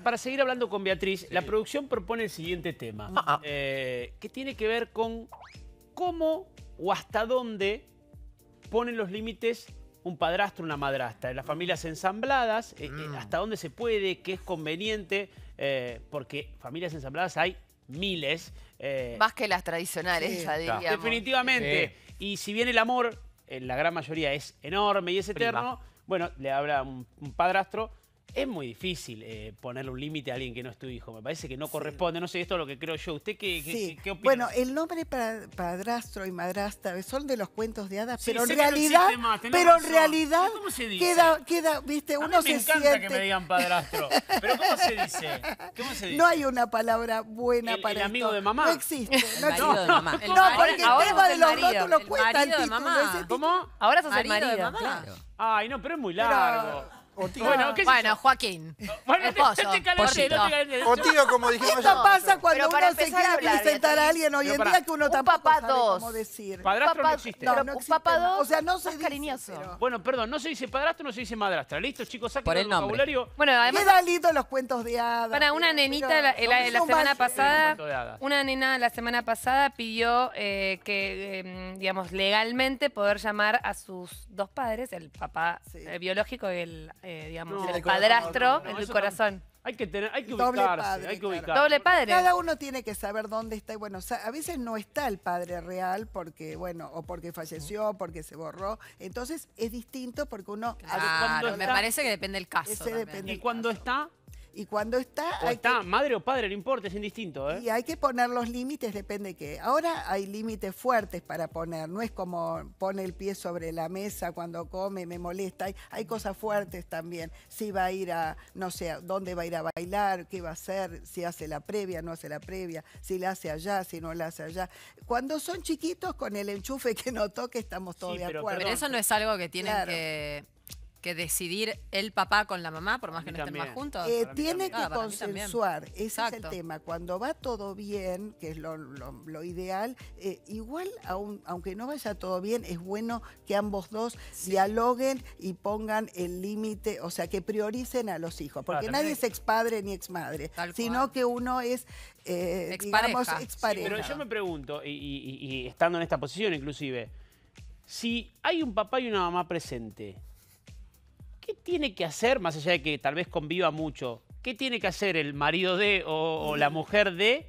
para, seguir hablando con Beatriz, la producción propone el siguiente tema, ah, ah. Eh, que tiene que ver con cómo o hasta dónde ponen los límites un padrastro, una madrastra. Las familias ensambladas, eh, eh, mm. hasta dónde se puede, qué es conveniente, porque familias ensambladas hay miles. Más que las tradicionales, ya diríamos. Definitivamente. Y si bien el amor, en la gran mayoría, es enorme y es eterno, bueno, le habla un padrastro es muy difícil poner eh, ponerle un límite a alguien que no es tu hijo. Me parece que no corresponde. No sé, esto es lo que creo yo. ¿Usted qué, qué, opina? Bueno, el nombre para, padrastro y madrastra son de los cuentos de hadas, pero, en realidad, pero en realidad, queda, queda, viste, a uno me encanta que me digan padrastro. Pero ¿cómo se dice? No hay una palabra buena el, para el amigo de mamá. No existe. El no, de mamá. No, porque el tema de los rótulos cuesta el ¿Cómo? Ahora sos el marido de mamá. Ay, no, pero es muy largo. Bueno, Joaquín. Bueno, te no te O tío, como dijimos Esto pasa cuando uno se quiere presentar a alguien hoy en día que uno Un tampoco sabe cómo decir. Padrastro no existe. Un papá dos, O sea, no se cariñoso. Bueno, perdón, no se dice padrastro, no se dice madrastra. Listo, chicos, saquen el vocabulario. Bueno, además, Queda lindo los cuentos de hadas. para una nenita la, semana pasada, una nena la semana pasada pidió eh, que, em, digamos, legalmente poder llamar a sus dos padres, el papá eh, biológico y el, eh, el padrastro, en el corazón. Hay que tener, hay que Doble Doble padre. Cada uno tiene que saber dónde está. Y bueno, a veces no está el padre real porque, bueno, o porque falleció, porque se borró. Entonces es distinto porque uno... Claro, me parece que depende del caso. Y cuando está, y cuando está... O está madre o padre, no importa, es indistinto. ¿eh? Y hay que poner los límites, depende de qué. Ahora hay límites fuertes para poner, no es como pone el pie sobre la mesa cuando come, me molesta. Hay, cosas fuertes también. Si va a ir a, no sé, dónde va a ir a bailar, qué va a hacer, si hace la previa, no hace la previa, si la hace allá, si no la hace allá. Cuando son chiquitos, con el enchufe que no toque, estamos todos de acuerdo. Pero eso no es algo que tienen que que decidir el papá con la mamá, por más que no estén más juntos. Eh, tiene que consensuar, ese es el tema. Cuando va todo bien, que es lo, ideal, eh, igual aunque no vaya todo bien, es bueno que ambos dos dialoguen y pongan el límite, o sea, que prioricen a los hijos, porque nadie es expadre ni exmadre, sino que uno es eh, pero yo me pregunto, y, y estando en esta posición inclusive, si hay un papá y una mamá presente, tiene que hacer, más allá de que tal vez conviva mucho, qué tiene que hacer el marido de o, o la mm. mujer de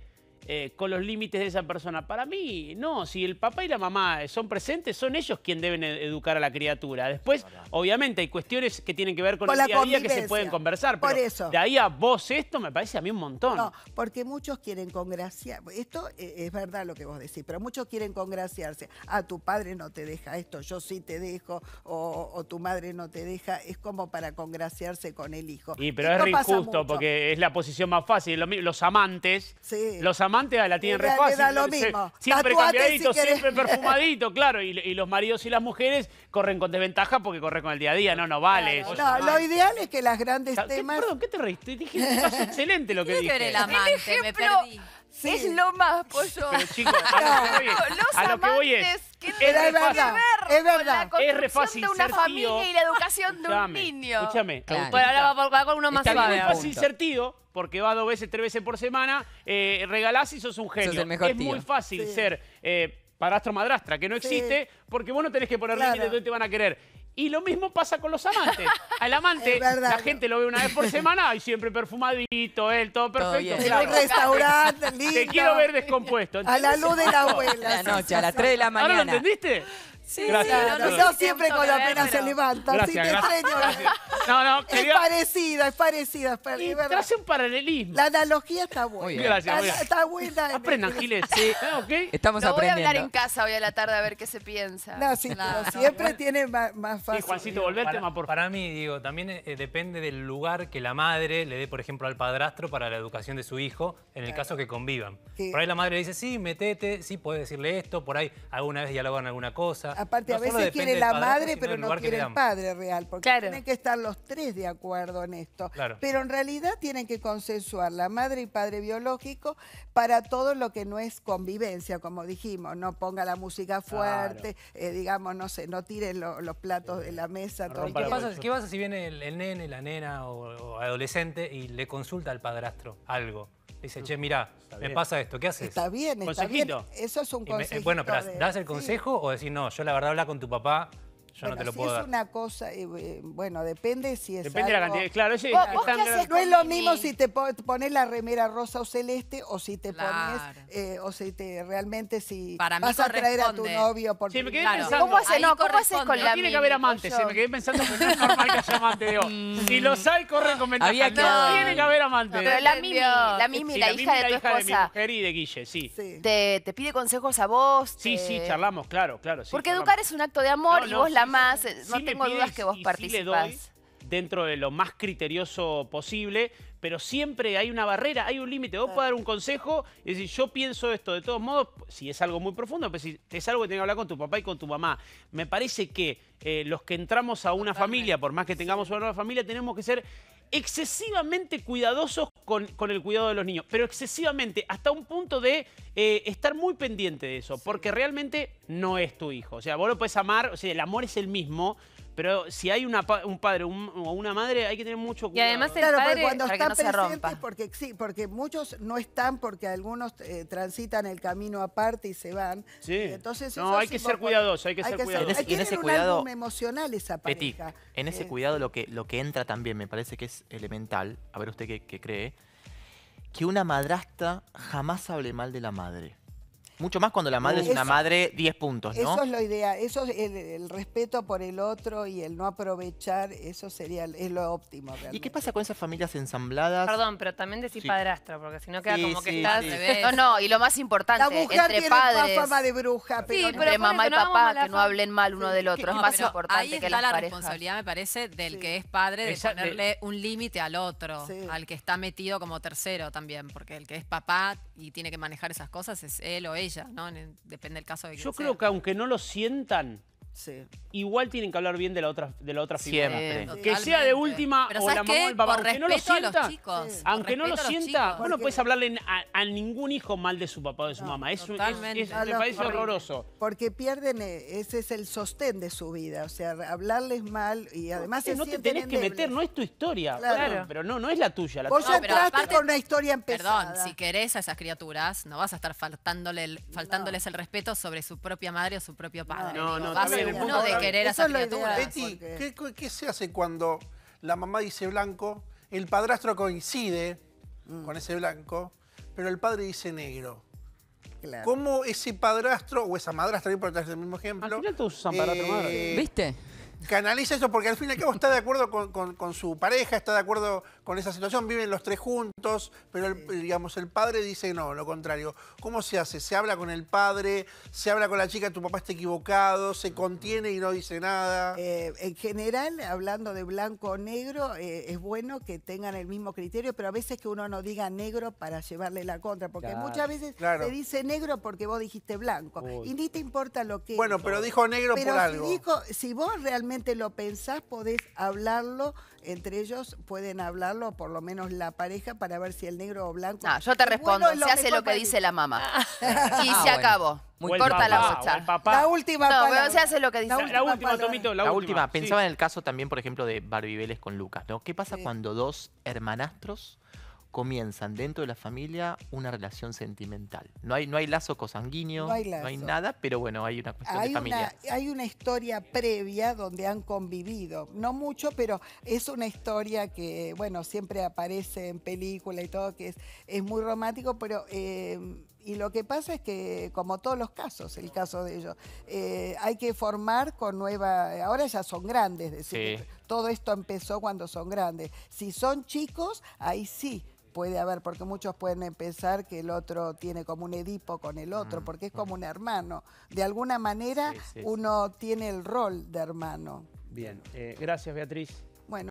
eh, con los límites de esa persona. Para mí, no, si el papá y la mamá son presentes, son ellos quienes deben e-, educar a la criatura. Después, obviamente, hay cuestiones que tienen que ver con, la el día a día que se pueden conversar. Por eso. De ahí a vos esto me parece a mí un montón. No, porque muchos quieren congraciar. Esto eh, es verdad lo que vos decís, pero muchos quieren congraciarse. Ah, tu padre no te deja esto, yo sí te dejo, o, tu madre no te deja. Es como para congraciarse con el hijo. Y pero es injusto porque es la posición más fácil. Los, amantes, sí. los amantes Ah, la tienen re lo siempre cambiadito, siempre perfumadito, claro. Y, los maridos y las mujeres corren con desventaja porque corren con el día a día, no, no vale. no, lo ideal es que las grandes ¿Qué, temas... Perdón, ¿qué te reíste? Dije, es excelente lo que dije. el ejemplo, Es lo más, pollo. Pues, Pero chicos, a lo que voy es... A es verdad. la es de una familia y la educación de un niño. Escúchame. ahora va, con uno más Está Es fácil ser tío porque va dos veces, tres veces por semana, eh, regalás y sos un genio. es muy fácil ser eh, padrastro madrastra, que no existe, porque vos no tenés que poner claro. límites donde te van a querer. Y lo mismo pasa con los amantes. Al amante, la gente lo ve una vez por semana y siempre perfumadito, él, todo perfecto. el restaurante, lindo. Te quiero ver descompuesto. A la luz de la abuela. La noche, a las 3 de la mañana. ¿Ahora lo entendiste? Sí, no, siempre con apenas se levanta. así que te es parecida, es parecida. Es un paralelismo. La analogía está buena. está buena. Aprendan, Giles. Ah, Estamos aprendiendo. voy a hablar en casa hoy a la tarde a ver qué se piensa. No, siempre tiene más, fácil. Juancito, por Para mí, digo, también eh, depende del lugar que la madre le dé, por ejemplo, al padrastro para la educación de su hijo, en el caso que convivan. Por ahí la madre le dice, sí, metete, sí, puedes decirle esto, por ahí alguna vez dialogan alguna cosa. Aparte, a veces quiere la madre, pero no quiere el padre real, porque tiene que estar los tres de acuerdo en esto. Pero en realidad tienen que consensuar la madre y padre biológico para todo lo que no es convivencia, como dijimos. No ponga la música fuerte, eh, digamos, no sé, no tiren los platos de la mesa. ¿Qué, pasa, si viene el, nene, la nena o, adolescente y le consulta al padrastro algo? Dice, che, mirá, me pasa esto, ¿qué haces? Está bien, está bien. Eso es un eh, consejo. Bueno, pero ¿das el consejo o decir, no, yo la verdad habla con tu papá, yo bueno, no te lo si puedo es una cosa, eh, eh, bueno, depende si es Depende algo... de la cantidad. Claro, sí, ¿Vos, vos No es lo mismo si te pones la remera rosa o celeste o si te pones, eh, o si te realmente si vas a traer a tu novio. Por sí, me quedé pensando. ¿Cómo, hace, no, ¿cómo haces con no la tiene que haber amantes, se eh, me quedé pensando que no es normal que haya amante, digo. Mm. si los hay, corre con No tiene que haber amantes. pero la Mimi, la Mimi, la, hija de tu esposa. de mi mujer y de Guille, sí. Te, pide consejos a vos. Sí, sí, charlamos, claro, claro. Porque educar es un acto de amor y vos la eh, no tengo dudas que vos participás dentro de lo más criterioso posible, pero siempre hay una barrera, hay un límite. Vos podés dar un consejo Es decir, yo pienso esto, de todos modos, si es algo muy profundo, pero pues si es algo que tengo que hablar con tu papá y con tu mamá. Me parece que eh, los que entramos a una familia, por más que tengamos una nueva familia, tenemos que ser excesivamente cuidadosos con, el cuidado de los niños, pero excesivamente, hasta un punto de eh, estar muy pendiente de eso, porque realmente no es tu hijo. O sea, vos lo puedes amar, o sea, el amor es el mismo, pero si hay un padre o una madre, hay que tener mucho cuidado. Y además el padre cuando está no Porque, sí, porque muchos no están, porque algunos eh, transitan el camino aparte y se van. Sí. entonces, no, hay que ser cuidadoso. hay que ser cuidadosos. En ese, cuidado, emocional esa pareja. en ese cuidado lo que, lo que entra también, me parece que es elemental, a ver usted qué, qué cree, que una madrasta jamás hable mal de la madre. Mucho más cuando la madre es una madre 10 puntos, ¿no? Eso es lo ideal, eso es el, respeto por el otro y el no aprovechar, eso sería es lo óptimo realmente. ¿Y qué pasa con esas familias ensambladas? Perdón, pero también decís padrastro, porque si no queda como que estás... No, no, y lo más importante, la mujer entre tiene padres... fama de bruja, pero, entre mamá y papá, que no hablen mal uno del otro, es más importante ahí que la responsabilidad, me parece, del que es padre de ponerle eh, un límite al otro, al que está metido como tercero también, porque el que es papá y tiene que manejar esas cosas es él o ella yo creo que aunque no lo sientan, Igual tienen que hablar bien de la otra, de la otra figura. Siempre. Que sea de última o la mamá o el papá. aunque no lo sienta, chicos, aunque no lo sienta, vos no puedes hablarle a, ningún hijo mal de su papá o de su mamá. Eso es, ah, me parece horroroso. Porque pierden, eh, ese es el sostén de su vida. O sea, hablarles mal y además no, se no te tenés que meter, no es tu historia. Claro. Pero no, no es la tuya. La vos ya entraste con una historia empezada. Perdón, si querés a esas criaturas, no vas a estar faltándole faltándoles el respeto sobre su propia madre o su propio padre. No, no, de querer ¿qué, se hace cuando la mamá dice blanco, el padrastro coincide mm. con ese blanco, pero el padre dice negro? Claro. ¿Cómo ese padrastro o esa madrastra, por el mismo ejemplo? Al final todos eh, ¿Viste? canaliza eso porque al fin y al cabo está de acuerdo con, su pareja, está de acuerdo con esa situación, viven los tres juntos, pero digamos, el padre dice no, lo contrario. ¿Cómo se hace? ¿Se habla con el padre? ¿Se habla con la chica, tu papá está equivocado? ¿Se contiene y no dice nada? Eh, en general, hablando de blanco o negro, eh, es bueno que tengan el mismo criterio, pero a veces que uno no diga negro para llevarle la contra, porque muchas veces se dice negro porque vos dijiste blanco y ni te importa lo que... Bueno, pero dijo negro por algo. si vos realmente lo pensás, podés hablarlo, entre ellos pueden hablarlo, por lo menos la pareja, para ver si el negro o blanco... No, yo te respondo, se hace lo que dice la mamá. y se acabó. Muy corta la La última No, se hace lo que dice. La, última, la, última. Pensaba en el caso también, por ejemplo, de Barbibeles con Lucas, ¿Qué pasa cuando dos hermanastros comienzan dentro de la familia una relación sentimental. No hay, no hay lazo cosanguíneo, no hay, nada, pero bueno, hay una cuestión hay de familia. Una, hay una historia previa donde han convivido, no mucho, pero es una historia que, bueno, siempre aparece en película y todo, que es, es muy romántico, pero... Eh, y lo que pasa es que, como todos los casos, el caso de ellos, eh, hay que formar con nueva. Ahora ya son grandes, decir, todo esto empezó cuando son grandes. Si son chicos, ahí sí puede haber, porque muchos pueden pensar que el otro tiene como un Edipo con el otro, mm, porque es mm. como un hermano. De alguna manera uno tiene el rol de hermano. Bien, eh, gracias Beatriz.